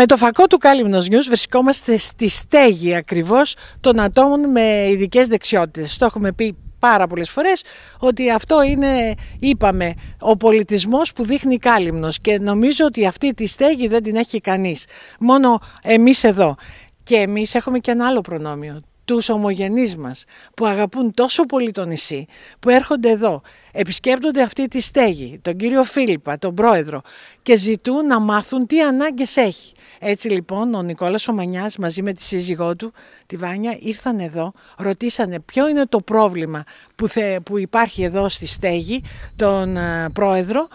Με το φακό του Κάλυμνος Νιούς βρισκόμαστε στη στέγη ακριβώς των ατόμων με ειδικές δεξιότητες. Το έχουμε πει πάρα πολλές φορές ότι αυτό είναι, είπαμε, ο πολιτισμός που δείχνει Κάλυμνος και νομίζω ότι αυτή τη στέγη δεν την έχει κανείς, μόνο εμείς εδώ. Και εμείς έχουμε και ένα άλλο προνόμιο, τους ομογενείς μας που αγαπούν τόσο πολύ το νησί που έρχονται εδώ, επισκέπτονται αυτή τη στέγη, τον κύριο Φίλιππα, τον πρόεδρο και ζητούν να μάθουν τι ανάγκες έχει. Έτσι λοιπόν ο Νικόλας Ομανιάς μαζί με τη σύζυγό του, τη Βάνια, ήρθαν εδώ, ρωτήσανε ποιο είναι το πρόβλημα που, που υπάρχει εδώ στη στέγη, τον ε, πρόεδρο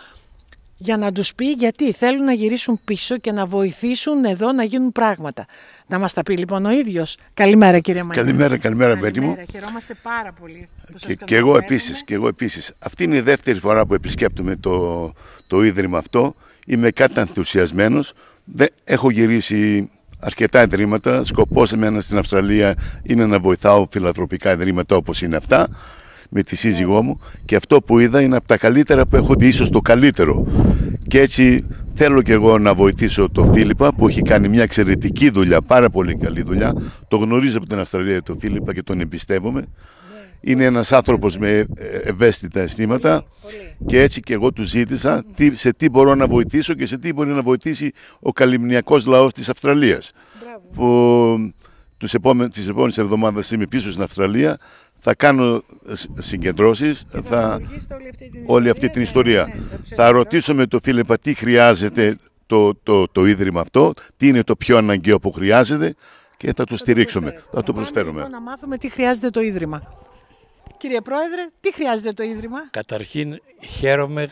για να τους πει γιατί θέλουν να γυρίσουν πίσω και να βοηθήσουν εδώ να γίνουν πράγματα. Να μας τα πει λοιπόν ο ίδιος. Καλημέρα κύριε Μαϊκή. Καλημέρα, καλημέρα παιδί μου. Χαιρόμαστε πάρα πολύ. Που και, εγώ επίσης, και εγώ επίσης. Αυτή είναι η δεύτερη φορά που επισκέπτομαι το, το Ίδρυμα αυτό. Είμαι κάτι ενθουσιασμένος. Δεν, έχω γυρίσει αρκετά ιδρύματα. Σκοπός εμένα στην Αυστραλία είναι να βοηθάω φιλανθρωπικά ιδρύματα όπως είναι αυτά με τη σύζυγό μου και αυτό που είδα είναι από τα καλύτερα που έχω δει, ίσως το καλύτερο. Και έτσι θέλω και εγώ να βοηθήσω τον Φίλιππα που έχει κάνει μια εξαιρετική δουλειά, πάρα πολύ καλή δουλειά. Το γνωρίζω από την Αυστραλία τον Φίλιππα και τον εμπιστεύομαι. Ναι. Είναι ένας άνθρωπος με ε, ευαίσθητα αισθήματα και έτσι και εγώ του ζήτησα σε τι μπορώ να βοηθήσω και σε τι μπορεί να βοηθήσει ο καλυμνιακός λαός της Αυστραλίας. Που τους επόμενε τις επόμενες εβδομάδες είμαι πίσω στην Αυστραλία, θα κάνω ε, συγκεντρώσεις, θα, θα... όλη αυτή την ιστορία. Ναι, ναι, ναι, θα ρωτήσω με το Φίλεπα τι χρειάζεται το, το, το ίδρυμα αυτό, τι είναι το πιο αναγκαίο που χρειάζεται και θα το στηρίξουμε, θα το, θα προσφέρουμε. Λοιπόν, να μάθουμε τι χρειάζεται το ίδρυμα. Κύριε Πρόεδρε, τι χρειάζεται το Ίδρυμα. Καταρχήν χαίρομαι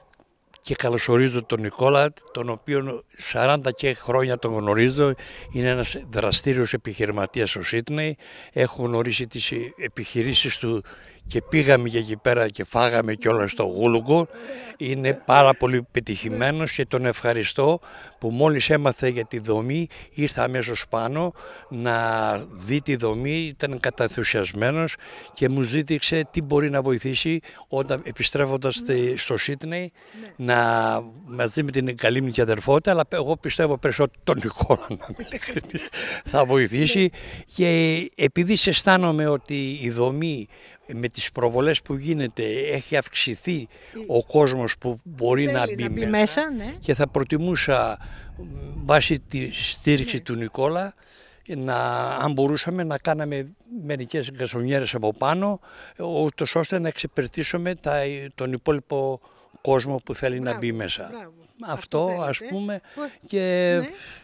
και καλωσορίζω τον Νικόλα, τον οποίο 40 και χρόνια τον γνωρίζω. Είναι ένας δραστήριος επιχειρηματίας στο Σίτνεϊ. Έχω γνωρίσει τις επιχειρήσεις του και πήγαμε και εκεί πέρα και φάγαμε και όλα στο Γούλουγκο. Είναι πάρα πολύ πετυχημένος και τον ευχαριστώ που μόλις έμαθε για τη δομή ήρθα αμέσως πάνω να δει τη δομή, ήταν καταθουσιασμένος και μου ζήτηξε τι μπορεί να βοηθήσει όταν επιστρέφοντας στο Σίτνεϊ να μαζί με την καλή και αδερφότητα αλλά εγώ πιστεύω περισσότερο τον Νικόλα να μην θα βοηθήσει ναι. και επειδή αισθάνομαι ότι η δομή με τις προβολές που γίνεται έχει αυξηθεί ο κόσμος που μπορεί να μπει, μέσα, ναι. και θα προτιμούσα βάσει τη στήριξη ναι. του Νικόλα να, αν μπορούσαμε να κάναμε μερικές γκασονιέρες από πάνω ούτως ώστε να εξυπηρετήσουμε τον υπόλοιπο κόσμο που θέλει να μπει μέσα. Αυτό, α ας πούμε και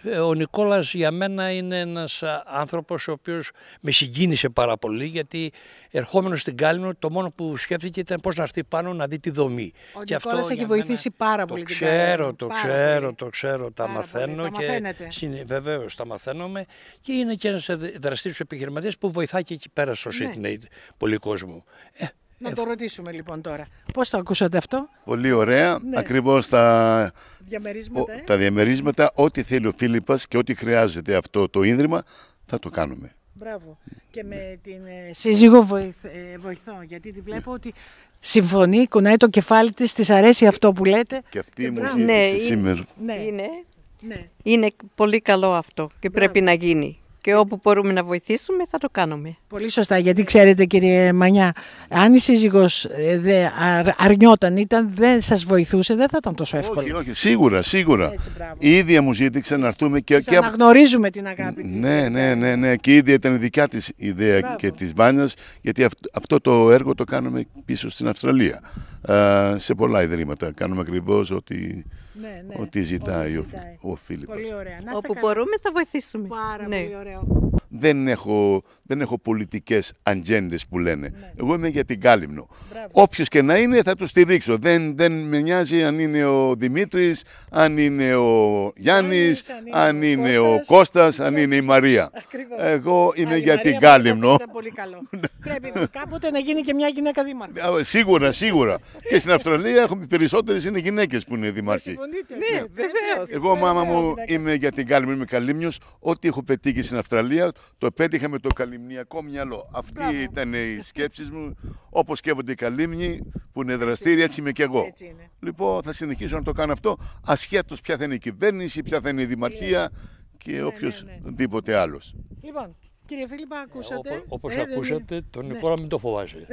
ναι. ο Νικόλας για μένα είναι ένας άνθρωπος ο οποίος με συγκίνησε πάρα πολύ γιατί ερχόμενος στην Κάλυμνο το μόνο που σκέφτηκε ήταν πώς να έρθει πάνω να δει τη δομή. Ο και Νικόλας έχει βοηθήσει πάρα πολύ το ξέρω, το ξέρω, το ξέρω, τα μαθαίνω και συν, βεβαίως τα μαθαίνομαι και είναι και ένας δραστήριος επιχειρηματίας που βοηθάει και εκεί πέρα στο ναι. Sydney πολύ κόσμο. Ε, να ε, το ρωτήσουμε λοιπόν τώρα. Πώς το ακούσατε αυτό, Πολύ ωραία. Ναι. Ακριβώς τα... Διαμερίσματα, ε. τα διαμερίσματα, ό,τι θέλει ο Φίλιππας και ό,τι χρειάζεται αυτό το ίδρυμα, θα το κάνουμε. Μπράβο. Και με ναι. την ε, σύζυγο βοηθώ, γιατί τη βλέπω ότι συμφωνεί, κουνάει το κεφάλι της, της αρέσει αυτό που λέτε. Και αυτή μου ναι, σήμερα. Ναι. Είναι. Ναι. Είναι πολύ καλό αυτό και πρέπει να γίνει και όπου μπορούμε να βοηθήσουμε θα το κάνουμε. Πολύ σωστά, γιατί ξέρετε κύριε Μανιά, αν η σύζυγος ε, δε αρνιόταν, ήταν, δεν σας βοηθούσε, δεν θα ήταν τόσο εύκολο. Όχι, όχι, σίγουρα, σίγουρα. η ίδια μου ζήτηξε να έρθουμε και... και... Αναγνωρίζουμε την αγάπη Ναι, ναι, ναι, ναι, και η ίδια ήταν η δικιά της ιδέα Μπράβο. και της Βάνιας, γιατί αυτό, το έργο το κάνουμε πίσω στην Αυστραλία, ε, σε πολλά ιδρύματα. Κάνουμε ακριβώς ότι ναι, ναι. ό,τι ζητάει, ό, ο, ζητάει. ο, ο φιλιππος ωραία. Όπου μπορούμε θα βοηθήσουμε. Πάρα ναι. πολύ ωραίο. Δεν έχω, δεν έχω πολιτικές αντζέντες που λένε. Ναι. Εγώ είμαι για την Κάλυμνο. Όποιος και να είναι θα το στηρίξω. Δεν, δεν με νοιάζει αν είναι ο Δημήτρης, αν είναι ο Γιάννης, αν είναι ο Κώστας, αν ναι. είναι η Μαρία. Εγώ είμαι για την Κάλυμνο. Είναι πολύ καλό. Πρέπει κάποτε να γίνει και μια γυναίκα δήμαρχη. Σίγουρα, σίγουρα. και στην Αυστραλία έχουμε περισσότερες είναι γυναίκες που είναι δήμαρχοι. Ναι, ναι. βεβαίως. Εγώ, μάμα μου, είμαι για την Κάλυμνη, είμαι Καλύμνιος Ό,τι έχω πετύχει στην Αυστραλία, το πέτυχα με το καλυμνιακό μυαλό. Αυτή ήταν η σκέψη μου. Όπως σκέφτονται οι Καλύμνοι, που είναι δραστήριοι έτσι είμαι και εγώ. Λοιπόν, θα συνεχίσω να το κάνω αυτό, ασχέτως ποια θα είναι η κυβέρνηση, ποια θα είναι η δημαρχία και οποιοδήποτε ναι, ναι, άλλος. Λοιπόν, Κύριε Φίλιππα, ε, ακούσατε. Ε, Όπω ακούσατε, τον ναι. Νικόλα ναι. μην το φοβάσαι.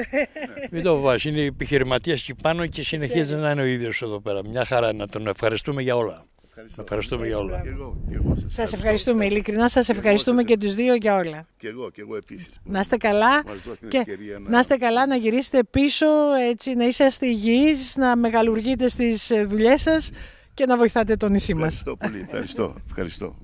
μην το φοβάσαι. Είναι επιχειρηματίας και πάνω και συνεχίζει να είναι ο ίδιος εδώ πέρα. Μια χαρά να τον ευχαριστούμε για όλα. Ευχαριστώ. Ευχαριστούμε για όλα. Και σας, ευχαριστούμε, ειλικρινά σας ευχαριστούμε και, τους δύο για όλα. Και εγώ, και εγώ επίσης. Να είστε καλά, και να... είστε καλά, να γυρίσετε πίσω, έτσι, να είσαστε υγιείς, να μεγαλουργείτε στις ε, δουλειές σας και να βοηθάτε το νησί μας. Ευχαριστώ πολύ, ευχαριστώ. ευχαριστώ.